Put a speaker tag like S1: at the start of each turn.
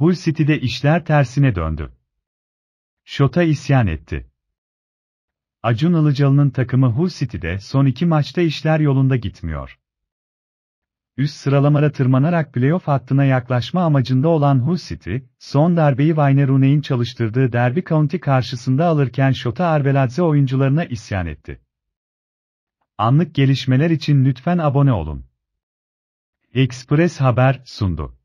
S1: Hull City'de işler tersine döndü. Şota isyan etti. Acun Ilıcalı'nın takımı Hull City'de son iki maçta işler yolunda gitmiyor. Üst sıralamada tırmanarak playoff hattına yaklaşma amacında olan Hull City, son darbeyi Wayne Rooney'in çalıştırdığı Derby County karşısında alırken Şota Arbeladze oyuncularına isyan etti. Anlık gelişmeler için lütfen abone olun. Express Haber sundu.